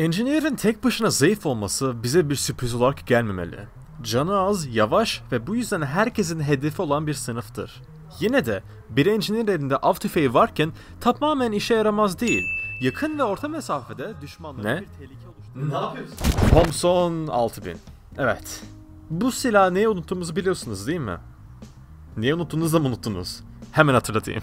Engineer'in tek başına zayıf olması bize bir sürpriz olarak gelmemeli. Canı az, yavaş ve bu yüzden herkesin hedefi olan bir sınıftır. Yine de bir engineer elinde av tüfeği varken tamamen işe yaramaz değil. Yakın ve orta mesafede düşmanların ne? bir tehlike oluşturuyor. Ne yapıyorsun? Thompson 6000. Evet. Bu silahı neyi unuttuğumuzu biliyorsunuz değil mi? Niye unuttuğunuzu da mı unuttunuz? Hemen hatırlatayım.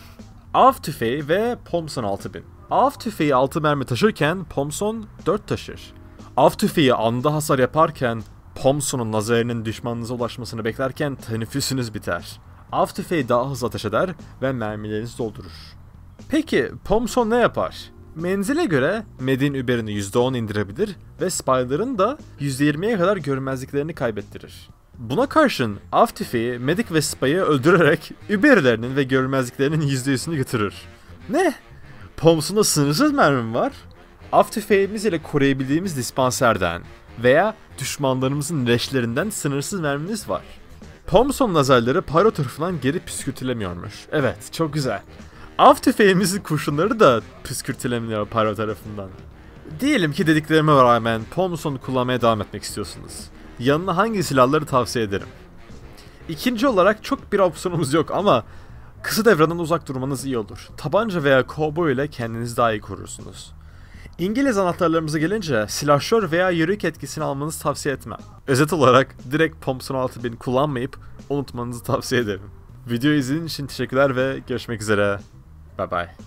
Av tüfeği ve Thompson 6000. Av tüfeği 6 mermi taşırken Pomson 4 taşır. Av tüfeği anda hasar yaparken Pomson'un nazarının düşmanınıza ulaşmasını beklerken teneffüsünüz biter. Av tüfeği daha hızlı ateş eder ve mermilerinizi doldurur. Peki Pomson ne yapar? Menzile göre Med'in Uber'ini %10 indirebilir ve Spider'ın da %20'ye kadar görmezliklerini kaybettirir. Buna karşın av tüfeği Medic ve Spy'ı öldürerek Uber'lerinin ve görmezliklerinin %100'ünü götürür. Ne? Poms'unda sınırsız mermim var. Av ile koruyabildiğimiz dispanserden veya düşmanlarımızın leşlerinden sınırsız mermimiz var. Pomson lazerleri Pyro tarafından geri püskürtülemiyormuş. Evet, çok güzel. Av tüfeğimizin kurşunları da püskürtülemiyor Pyro tarafından. Diyelim ki dediklerime rağmen Pomson'u kullanmaya devam etmek istiyorsunuz. Yanına hangi silahları tavsiye ederim? İkinci olarak çok bir opsiyonumuz yok ama Kısa devradan uzak durmanız iyi olur. Tabanca veya kovboy ile kendinizi daha iyi korursunuz. İngiliz anahtarlarımıza gelince silahşör veya yörük etkisini almanızı tavsiye etmem. Özet olarak direkt Thompson 6000 kullanmayıp unutmanızı tavsiye ederim. Video izlediğiniz için teşekkürler ve görüşmek üzere. Bye bye.